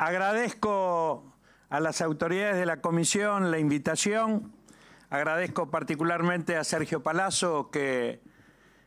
Agradezco a las autoridades de la comisión la invitación. Agradezco particularmente a Sergio Palazzo que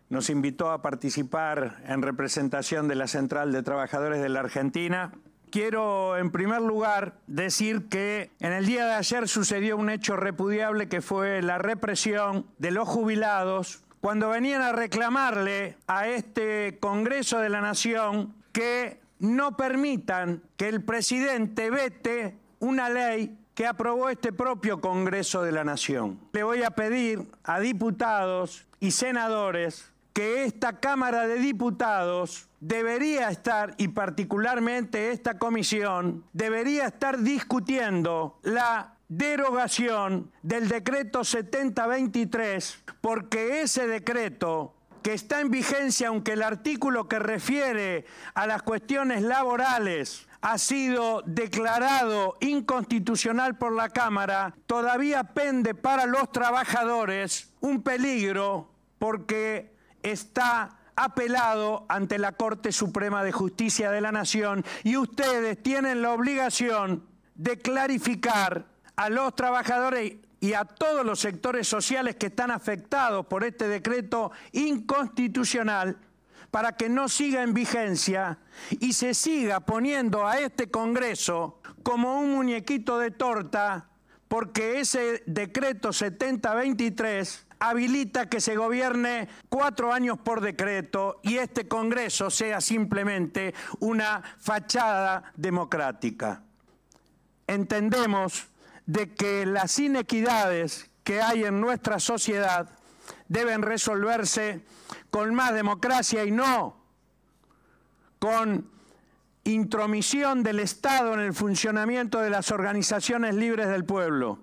nos invitó a participar en representación de la Central de Trabajadores de la Argentina. Quiero en primer lugar decir que en el día de ayer sucedió un hecho repudiable que fue la represión de los jubilados cuando venían a reclamarle a este Congreso de la Nación que no permitan que el presidente vete una ley que aprobó este propio Congreso de la Nación. Le voy a pedir a diputados y senadores que esta Cámara de Diputados debería estar, y particularmente esta comisión, debería estar discutiendo la derogación del decreto 7023, porque ese decreto que está en vigencia, aunque el artículo que refiere a las cuestiones laborales ha sido declarado inconstitucional por la Cámara, todavía pende para los trabajadores un peligro porque está apelado ante la Corte Suprema de Justicia de la Nación y ustedes tienen la obligación de clarificar a los trabajadores y a todos los sectores sociales que están afectados por este decreto inconstitucional para que no siga en vigencia y se siga poniendo a este Congreso como un muñequito de torta porque ese decreto 7023 habilita que se gobierne cuatro años por decreto y este Congreso sea simplemente una fachada democrática. Entendemos de que las inequidades que hay en nuestra sociedad deben resolverse con más democracia y no con intromisión del Estado en el funcionamiento de las organizaciones libres del pueblo.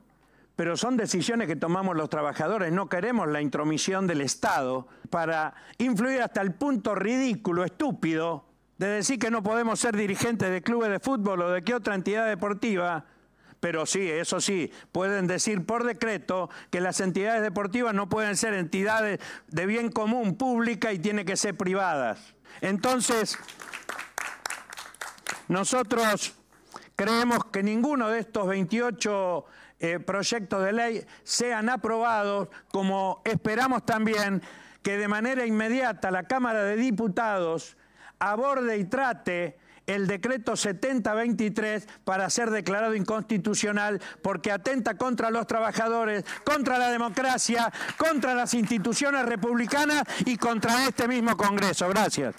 Pero son decisiones que tomamos los trabajadores, no queremos la intromisión del Estado para influir hasta el punto ridículo, estúpido, de decir que no podemos ser dirigentes de clubes de fútbol o de qué otra entidad deportiva pero sí, eso sí, pueden decir por decreto que las entidades deportivas no pueden ser entidades de bien común pública y tiene que ser privadas. Entonces, nosotros creemos que ninguno de estos 28 eh, proyectos de ley sean aprobados, como esperamos también que de manera inmediata la Cámara de Diputados aborde y trate el decreto 7023 para ser declarado inconstitucional porque atenta contra los trabajadores, contra la democracia, contra las instituciones republicanas y contra este mismo Congreso. Gracias.